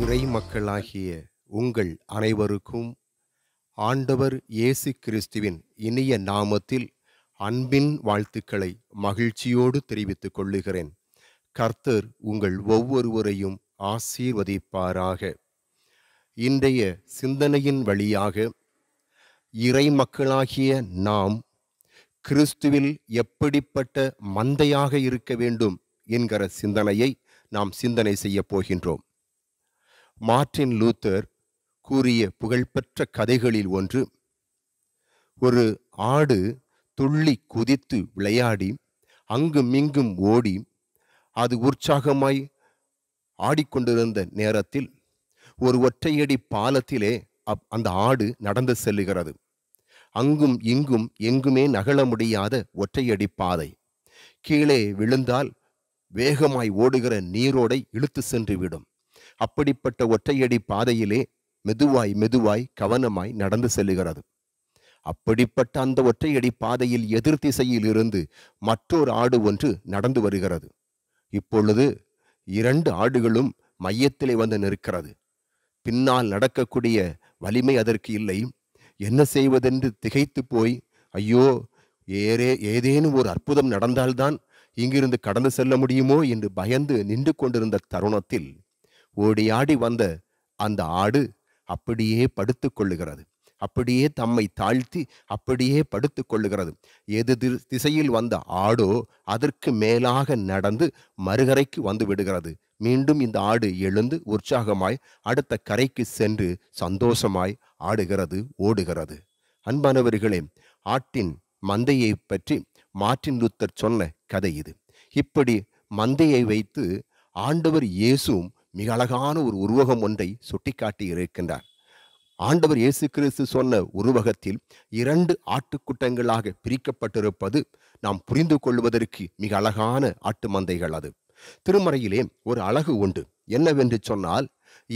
இறை மக்களாகிய உங்கள் அனைவருக்கும் ஆண்டவர் இயேசு கிறிஸ்துவின் இனிய நாமத்தில் அன்பின் வாழ்த்துக்களை மகிழ்ச்சியோடு தெரிவித்துக் கொள்ளுகிறேன் கர்த்தர் உங்கள் ஒவ்வொருவரையும் ஆசீர்வதிப்பாராக இன்றைய சிந்தனையின் வழியாக இறை மக்களாகிய நாம் கிறிஸ்துவில் எப்படிப்பட்ட மந்தையாக இருக்க வேண்டும் என்கிற சிந்தனையை நாம் சிந்தனை செய்யப் போகின்றோம் மார்டின் லூத்தர் கூறிய புகழ்பெற்ற கதைகளில் ஒன்று ஒரு ஆடு துள்ளி குதித்து விளையாடி அங்கும் இங்கும் ஓடி அது உற்சாகமாய் ஆடிக்கொண்டிருந்த நேரத்தில் ஒரு ஒற்றையடி பாலத்திலே அப் அந்த ஆடு நடந்து செல்லுகிறது அங்கும் இங்கும் எங்குமே நகல முடியாத ஒற்றையடி பாதை கீழே விழுந்தால் வேகமாய் ஓடுகிற நீரோடை இழுத்து சென்று விடும் அப்படிப்பட்ட ஒற்றையடி பாதையிலே மெதுவாய் மெதுவாய் கவனமாய் நடந்து செல்லுகிறது அப்படிப்பட்ட அந்த ஒற்றையடி பாதையில் எதிர் திசையில் இருந்து மற்றொரு ஆடு ஒன்று நடந்து வருகிறது இப்பொழுது இரண்டு ஆடுகளும் மையத்திலே வந்து நிற்கிறது பின்னால் நடக்கக்கூடிய வலிமை அதற்கு இல்லை என்ன செய்வதென்று திகைத்து போய் ஐயோ ஏரே ஏதேனும் ஒரு அற்புதம் நடந்தால்தான் இங்கிருந்து கடந்து செல்ல முடியுமோ என்று பயந்து நின்று கொண்டிருந்த தருணத்தில் ஓடியாடி வந்த அந்த ஆடு அப்படியே படுத்து கொள்ளுகிறது அப்படியே தம்மை தாழ்த்தி அப்படியே படுத்து கொள்ளுகிறது எது திசையில் வந்த ஆடோ அதற்கு மேலாக நடந்து மறுகரைக்கு வந்து விடுகிறது மீண்டும் இந்த ஆடு எழுந்து உற்சாகமாய் அடுத்த கரைக்கு சென்று சந்தோஷமாய் ஆடுகிறது ஓடுகிறது அன்பானவர்களே ஆட்டின் மந்தையை பற்றி மாற்றின் லூத்தர் சொன்ன கதை இது இப்படி மந்தையை வைத்து ஆண்டவர் இயேசும் மிக அழகான ஒரு உருவகம் ஒன்றை சுட்டிக்காட்டி இருக்கின்றார் ஆண்டவர் இயேசு கிறிஸ்து சொன்ன உருவகத்தில் இரண்டு ஆட்டுக்குட்டங்களாக பிரிக்கப்பட்டிருப்பது நாம் புரிந்து கொள்வதற்கு மிக அழகான ஆட்டு மந்தைகள் அது திருமறையிலே ஒரு அழகு உண்டு என்னவென்று சொன்னால்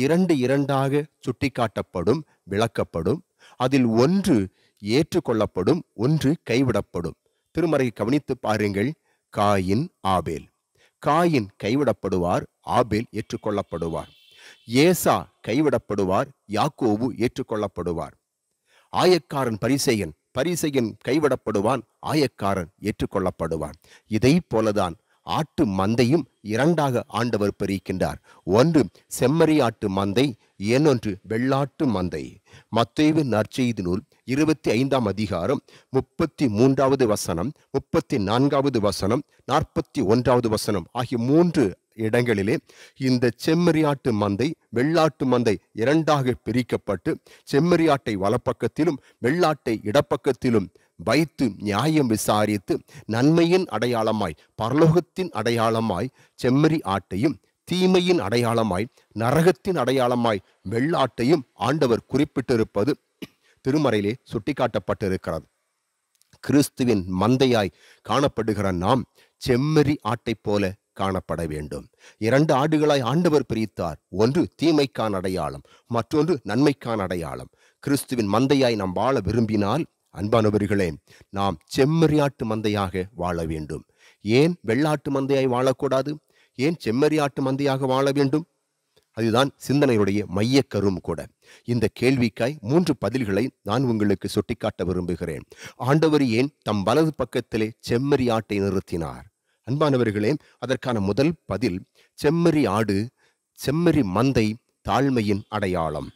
இரண்டு இரண்டாக சுட்டிக்காட்டப்படும் விளக்கப்படும் அதில் ஒன்று ஏற்றுக்கொள்ளப்படும் ஒன்று கைவிடப்படும் திருமறை கவனித்து பாருங்கள் காயின் ஆபேல் காயின் கைவிடப்படுவார் ஆபேல் ஏற்றுக்கொள்ளப்படுவார் ஏசா கைவிடப்படுவார் யாக்கோபு ஏற்றுக்கொள்ளப்படுவார் ஆயக்காரன் பரிசெயன் பரிசெயன் கைவிடப்படுவான் ஆயக்காரன் ஏற்றுக்கொள்ளப்படுவான் இதை போலதான் ஆட்டு மந்தையும் இரண்டாக ஆண்டவர் பிரிக்கின்றார் ஒன்று செம்மறி ஆட்டு மந்தை இன்னொன்று வெள்ளாட்டு மந்தை மத்தேவு நற்செய்தி நூல் இருபத்தி ஐந்தாம் அதிகாரம் முப்பத்தி மூன்றாவது வசனம் முப்பத்தி நான்காவது வசனம் நாற்பத்தி ஒன்றாவது வசனம் ஆகிய மூன்று இடங்களிலே இந்த செம்மறியாட்டு மந்தை வெள்ளாட்டு மந்தை இரண்டாக பிரிக்கப்பட்டு செம்மறியாட்டை வலப்பக்கத்திலும் வெள்ளாட்டை இடப்பக்கத்திலும் வைத்து நியாயம் விசாரித்து நன்மையின் அடையாளமாய் பரலோகத்தின் அடையாளமாய் செம்மறி ஆட்டையும் தீமையின் அடையாளமாய் நரகத்தின் அடையாளமாய் வெள்ளாட்டையும் ஆண்டவர் குறிப்பிட்டிருப்பது திருமறையிலே சுட்டிக்காட்டப்பட்டிருக்கிறது கிறிஸ்துவின் மந்தையாய் காணப்படுகிற நாம் செம்மறி ஆட்டைப் போல காணப்பட வேண்டும் இரண்டு ஆடுகளாய் ஆண்டவர் பிரித்தார் ஒன்று தீமைக்கான அடையாளம் மற்றொன்று நன்மைக்கான அடையாளம் கிறிஸ்துவின் மந்தையாய் நாம் வாழ விரும்பினால் அன்பானவர்களே நாம் செம்மறியாட்டு மந்தையாக வாழ வேண்டும் ஏன் வெள்ளாட்டு மந்தையாய் வாழக்கூடாது ஏன் செம்மறியாட்டு மந்தையாக வாழ வேண்டும் அதுதான் சிந்தனையுடைய மையக்கரும் கூட இந்த கேள்விக்காய் மூன்று பதில்களை நான் உங்களுக்கு சுட்டிக்காட்ட விரும்புகிறேன் ஆண்டவர் ஏன் தம் வலது பக்கத்திலே செம்மறி ஆட்டை நிறுத்தினார் அன்பானவர்களே அதற்கான முதல் பதில் செம்மறி ஆடு செம்மறி மந்தை தாழ்மையின் அடையாளம்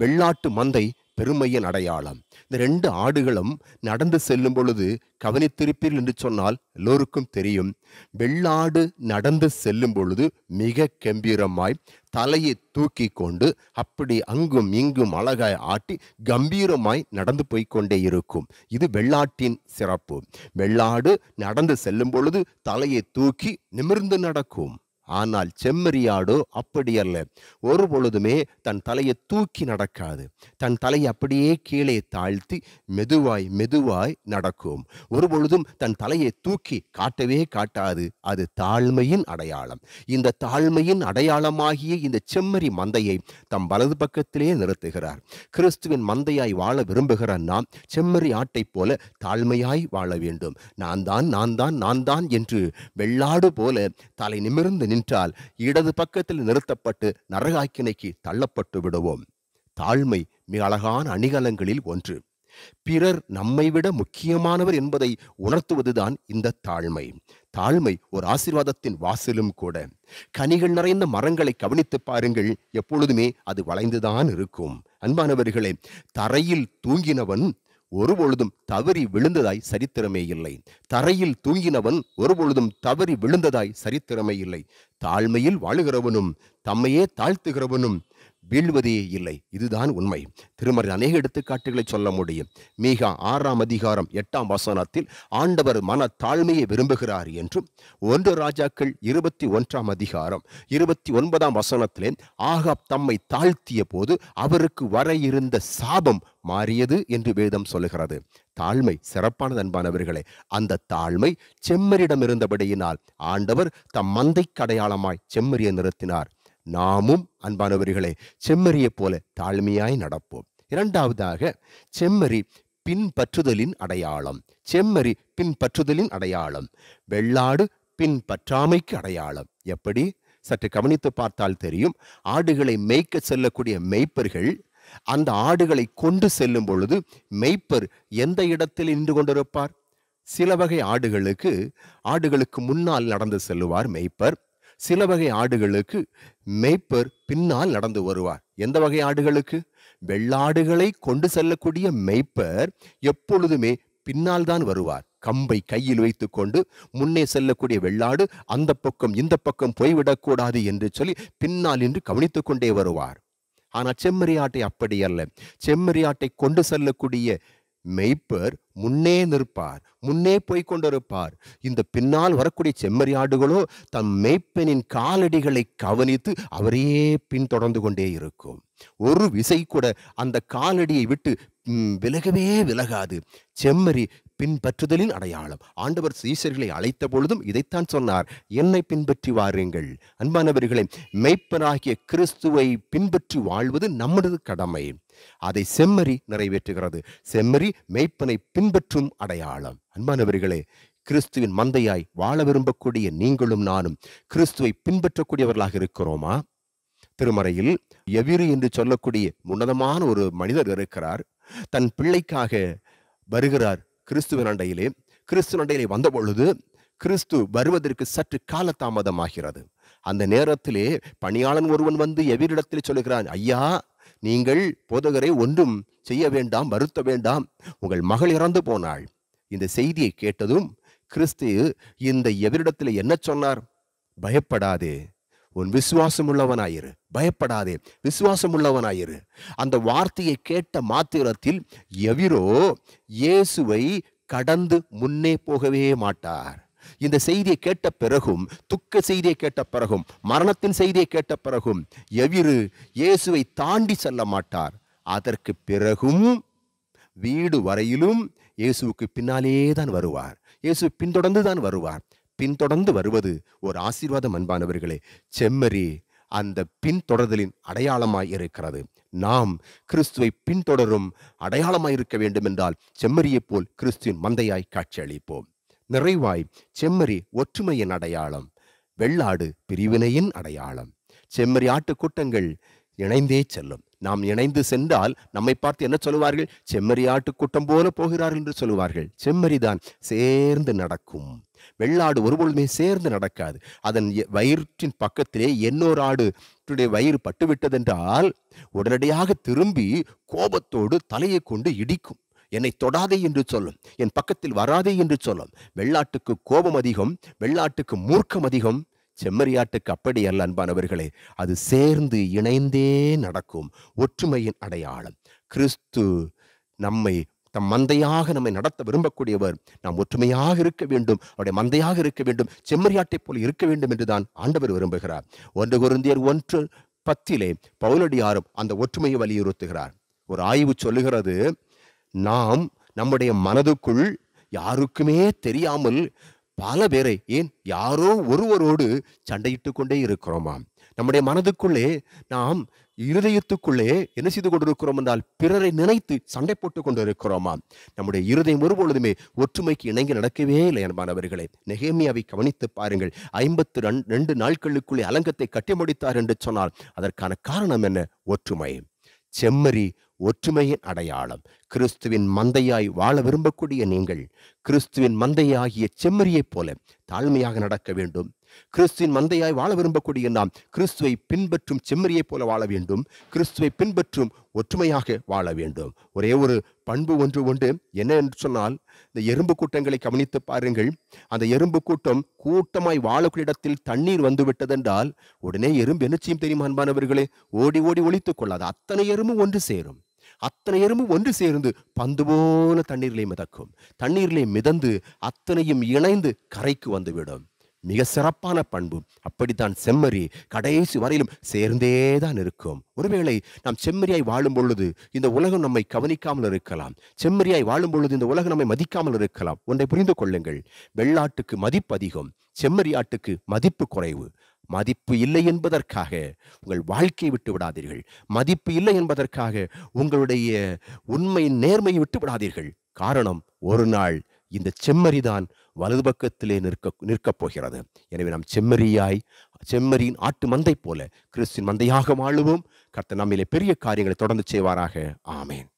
வெள்ளாட்டு மந்தை பெருமையின் அடையாளம் இந்த ரெண்டு ஆடுகளும் நடந்து செல்லும் பொழுது கவனித்திருப்பீர்கள் என்று சொன்னால் எல்லோருக்கும் தெரியும் வெள்ளாடு நடந்து செல்லும் பொழுது மிக கம்பீரமாய் தலையை தூக்கி கொண்டு அப்படி அங்கும் இங்கும் அழகாய் ஆட்டி கம்பீரமாய் நடந்து போய்கொண்டே இருக்கும் இது வெள்ளாட்டின் சிறப்பு வெள்ளாடு நடந்து செல்லும் பொழுது தலையை தூக்கி நிமிர்ந்து நடக்கும் ஆனால் செம்மறியாடோ அப்படி அல்ல ஒரு பொழுதுமே தன் தலையை தூக்கி நடக்காது தன் தலையை அப்படியே கீழே தாழ்த்தி மெதுவாய் மெதுவாய் நடக்கும் ஒரு பொழுதும் தன் தலையை தூக்கி காட்டவே காட்டாது அது தாழ்மையின் அடையாளம் இந்த தாழ்மையின் அடையாளமாகிய இந்த செம்மறி மந்தையை தம் வலது பக்கத்திலே நிறுத்துகிறார் கிறிஸ்துவின் மந்தையாய் வாழ விரும்புகிற நாம் செம்மறி ஆட்டைப் போல தாழ்மையாய் வாழ வேண்டும் நான் தான் நான் தான் நான் தான் என்று வெள்ளாடு போல தலை நிமிர்ந்து நின்று என்றால் இடது பக்கத்தில் நிறுத்தப்பட்டு நரகாக்கினைக்கு தள்ளப்பட்டு விடுவோம் தாழ்மை மிக அழகான அணிகலங்களில் ஒன்று பிறர் நம்மை விட முக்கியமானவர் என்பதை உணர்த்துவதுதான் இந்த தாழ்மை தாழ்மை ஒரு ஆசிர்வாதத்தின் வாசலும் கூட கனிகள் நிறைந்த மரங்களை கவனித்து பாருங்கள் எப்பொழுதுமே அது வளைந்துதான் இருக்கும் அன்பானவர்களே தரையில் தூங்கினவன் ஒருபொழுதும் தவறி விழுந்ததாய் சரித்திரமே இல்லை தரையில் தூங்கினவன் ஒருபொழுதும் தவறி விழுந்ததாய் சரித்திரமே இல்லை தாழ்மையில் வாழுகிறவனும் தம்மையே தாழ்த்துகிறவனும் வீழ்வதே இல்லை இதுதான் உண்மை திருமறை அநேக எடுத்துக்காட்டுகளை சொல்ல முடியும் மிக ஆறாம் அதிகாரம் எட்டாம் வசனத்தில் ஆண்டவர் மன தாழ்மையை விரும்புகிறார் என்றும் ஒன்று ராஜாக்கள் இருபத்தி ஒன்றாம் அதிகாரம் இருபத்தி ஒன்பதாம் வசனத்திலே ஆகாப் தம்மை தாழ்த்திய போது அவருக்கு வர இருந்த சாபம் மாறியது என்று வேதம் சொல்லுகிறது தாழ்மை சிறப்பானது அன்பானவர்களே அந்த தாழ்மை செம்மரிடம் இருந்தபடியினால் ஆண்டவர் தம் மந்தை கடையாளமாய் செம்மரிய நிறுத்தினார் நாமும் அன்பானவர்களே செம்மறியைப் போல தாழ்மையாய் நடப்போம் இரண்டாவதாக செம்மறி பின்பற்றுதலின் அடையாளம் செம்மறி பின்பற்றுதலின் அடையாளம் வெள்ளாடு பின்பற்றாமைக்கு அடையாளம் எப்படி சற்று கவனித்து பார்த்தால் தெரியும் ஆடுகளை மெய்க்க செல்லக்கூடிய மெய்ப்பர்கள் அந்த ஆடுகளை கொண்டு செல்லும் பொழுது மெய்ப்பர் எந்த இடத்தில் நின்று கொண்டிருப்பார் சில வகை ஆடுகளுக்கு ஆடுகளுக்கு முன்னால் நடந்து செல்லுவார் மெய்ப்பர் சில வகை ஆடுகளுக்கு மேய்ப்பர் பின்னால் நடந்து வருவார் எந்த வகை ஆடுகளுக்கு வெள்ளாடுகளை கொண்டு செல்லக்கூடிய மெய்ப்பர் எப்பொழுதுமே பின்னால் தான் வருவார் கம்பை கையில் கொண்டு முன்னே செல்லக்கூடிய வெள்ளாடு அந்த பக்கம் இந்த பக்கம் போய்விடக்கூடாது என்று சொல்லி பின்னால் நின்று கவனித்துக் கொண்டே வருவார் ஆனால் செம்மறியாட்டை அப்படி அல்ல செம்மறியாட்டை கொண்டு செல்லக்கூடிய மெய்ப்பர் முன்னே நிற்பார் முன்னே போய் கொண்டிருப்பார் இந்த பின்னால் வரக்கூடிய செம்மறியாடுகளோ தம் மெய்ப்பனின் காலடிகளை கவனித்து அவரையே பின்தொடர்ந்து கொண்டே இருக்கும் ஒரு விசை கூட அந்த காலடியை விட்டு விலகவே விலகாது செம்மறி பின்பற்றுதலின் அடையாளம் ஆண்டவர் சீசர்களை அழைத்த பொழுதும் இதைத்தான் சொன்னார் என்னை பின்பற்றி வாருங்கள் அன்பானவர்களை மெய்ப்பனாகிய கிறிஸ்துவை பின்பற்றி வாழ்வது நம்மளது கடமை அதை செம்மறி நிறைவேற்றுகிறது செம்மறி மெய்ப்பனை பின்பற்றும் அடையாளம் அன்பானவர்களே கிறிஸ்துவின் மந்தையாய் வாழ விரும்பக்கூடிய நீங்களும் நானும் கிறிஸ்துவை பின்பற்றக்கூடியவர்களாக இருக்கிறோமா திருமறையில் எவிரு என்று சொல்லக்கூடிய உன்னதமான ஒரு மனிதர் இருக்கிறார் தன் பிள்ளைக்காக வருகிறார் கிறிஸ்துவின் அண்டையிலே கிறிஸ்துவ அண்டையிலே வந்த பொழுது கிறிஸ்து வருவதற்கு சற்று காலதாமதமாகிறது அந்த நேரத்திலே பணியாளன் ஒருவன் வந்து எவரிடத்தில் சொல்லுகிறான் ஐயா நீங்கள் போதகரை ஒன்றும் செய்ய வேண்டாம் வருத்த வேண்டாம் உங்கள் மகள் இறந்து போனாள் இந்த செய்தியை கேட்டதும் கிறிஸ்து இந்த எவரிடத்தில் என்ன சொன்னார் பயப்படாதே உன் விசுவாசம் உள்ளவனாயிரு பயப்படாதே விசுவாசம் உள்ளவனாயிரு அந்த வார்த்தையை கேட்ட மாத்திரத்தில் எவிரோ இயேசுவை கடந்து முன்னே போகவே மாட்டார் இந்த செய்தியை கேட்ட பிறகும் துக்க செய்தியை கேட்ட பிறகும் மரணத்தின் செய்தியை கேட்ட பிறகும் எவிரு இயேசுவை தாண்டி செல்ல மாட்டார் அதற்கு பிறகும் வீடு வரையிலும் இயேசுவுக்கு பின்னாலே தான் வருவார் இயேசு பின்தொடர்ந்து தான் வருவார் பின்தொடர்ந்து வருவது ஒரு ஆசீர்வாதம் அன்பானவர்களே செம்மறி அந்த பின்தொடர்தலின் அடையாளமாய் இருக்கிறது நாம் கிறிஸ்துவை பின்தொடரும் அடையாளமாய் இருக்க வேண்டும் என்றால் செம்மறியைப் போல் கிறிஸ்துவின் மந்தையாய் காட்சியளிப்போம் நிறைவாய் செம்மறி ஒற்றுமையின் அடையாளம் வெள்ளாடு பிரிவினையின் அடையாளம் செம்மறி ஆட்டு கூட்டங்கள் இணைந்தே செல்லும் நாம் இணைந்து சென்றால் நம்மை பார்த்து என்ன சொல்லுவார்கள் செம்மறி ஆட்டு கூட்டம் போல போகிறார்கள் என்று சொல்லுவார்கள் செம்மறிதான் சேர்ந்து நடக்கும் வெள்ளாடு ஒருபொழுமே சேர்ந்து நடக்காது அதன் வயிற்றின் பக்கத்திலே என்னோர் ஆடு வயிறு பட்டுவிட்டதென்றால் உடனடியாக திரும்பி கோபத்தோடு தலையை கொண்டு இடிக்கும் என்னை தொடாதே என்று சொல்லும் என் பக்கத்தில் வராதே என்று சொல்லும் வெள்ளாட்டுக்கு கோபம் அதிகம் வெள்ளாட்டுக்கு மூர்க்கம் அதிகம் செம்மறியாட்டுக்கு அப்படி அல்ல அன்பானவர்களே அது சேர்ந்து இணைந்தே நடக்கும் ஒற்றுமையின் அடையாளம் கிறிஸ்து நம்மை தம் மந்தையாக நம்மை நடத்த விரும்பக்கூடியவர் நாம் ஒற்றுமையாக இருக்க வேண்டும் அவருடைய மந்தையாக இருக்க வேண்டும் செம்மறியாட்டைப் போல் இருக்க வேண்டும் என்றுதான் ஆண்டவர் விரும்புகிறார் ஒன்று குருந்தியர் ஒன்று பத்திலே பவுலடியாரும் அந்த ஒற்றுமையை வலியுறுத்துகிறார் ஒரு ஆய்வு சொல்லுகிறது நாம் நம்முடைய மனதுக்குள் யாருக்குமே தெரியாமல் பல பேரை ஏன் யாரோ ஒருவரோடு சண்டையிட்டு கொண்டே இருக்கிறோமாம் நம்முடைய மனதுக்குள்ளே நாம் இருதயத்துக்குள்ளே என்ன செய்து கொண்டிருக்கிறோம் என்றால் பிறரை நினைத்து சண்டை போட்டுக் கொண்டிருக்கிறோமா நம்முடைய இருதயம் ஒருபொழுதுமே ஒற்றுமைக்கு இணங்கி நடக்கவே இல்லை அன்பானவர்களே நெகேமியாவை கவனித்து பாருங்கள் ஐம்பத்து ரெண்டு நாட்களுக்குள்ளே அலங்கத்தை கட்டி முடித்தார் என்று சொன்னால் அதற்கான காரணம் என்ன ஒற்றுமை செம்மறி ஒற்றுமையின் அடையாளம் கிறிஸ்துவின் மந்தையாய் வாழ விரும்பக்கூடிய நீங்கள் கிறிஸ்துவின் மந்தையாகிய செம்மறியைப் போல தாழ்மையாக நடக்க வேண்டும் கிறிஸ்துவின் மந்தையாய் வாழ விரும்பக்கூடிய நாம் கிறிஸ்துவை பின்பற்றும் செம்மறியைப் போல வாழ வேண்டும் கிறிஸ்துவை பின்பற்றும் ஒற்றுமையாக வாழ வேண்டும் ஒரே ஒரு பண்பு ஒன்று உண்டு என்ன என்று சொன்னால் இந்த எறும்பு கூட்டங்களை கவனித்து பாருங்கள் அந்த எறும்பு கூட்டம் கூட்டமாய் வாழக்கூடிய இடத்தில் தண்ணீர் வந்து விட்டதென்றால் உடனே எறும்பு என்ன செய்யும் தெரியுமா அன்பானவர்களே ஓடி ஓடி ஒழித்துக் கொள்ளாது அத்தனை எறும்பு ஒன்று சேரும் அத்தனை எறும்பு ஒன்று சேர்ந்து பந்து போல தண்ணீரிலே மிதக்கும் தண்ணீரிலே மிதந்து அத்தனையும் இணைந்து கரைக்கு வந்துவிடும் மிக சிறப்பான பண்பு அப்படித்தான் செம்மறி கடைசி வரையிலும் சேர்ந்தே தான் இருக்கும் ஒருவேளை நாம் செம்மறியாய் வாழும் பொழுது இந்த உலகம் நம்மை கவனிக்காமல் இருக்கலாம் செம்மறியாய் வாழும் பொழுது இந்த உலகம் நம்மை மதிக்காமல் இருக்கலாம் ஒன்றை புரிந்து கொள்ளுங்கள் வெள்ளாட்டுக்கு மதிப்பு அதிகம் செம்மறி ஆட்டுக்கு மதிப்பு குறைவு மதிப்பு இல்லை என்பதற்காக உங்கள் வாழ்க்கையை விட்டு விடாதீர்கள் மதிப்பு இல்லை என்பதற்காக உங்களுடைய உண்மையின் நேர்மையை விட்டு விடாதீர்கள் காரணம் ஒரு நாள் இந்த செம்மறிதான் வலது பக்கத்திலே நிற்க நிற்கப் போகிறது எனவே நாம் செம்மறியாய் செம்மறியின் ஆட்டு மந்தை போல கிறிஸ்தின் மந்தையாக வாழுவோம் கர்த்த நம்மிலே பெரிய காரியங்களை தொடர்ந்து செய்வாராக ஆமேன்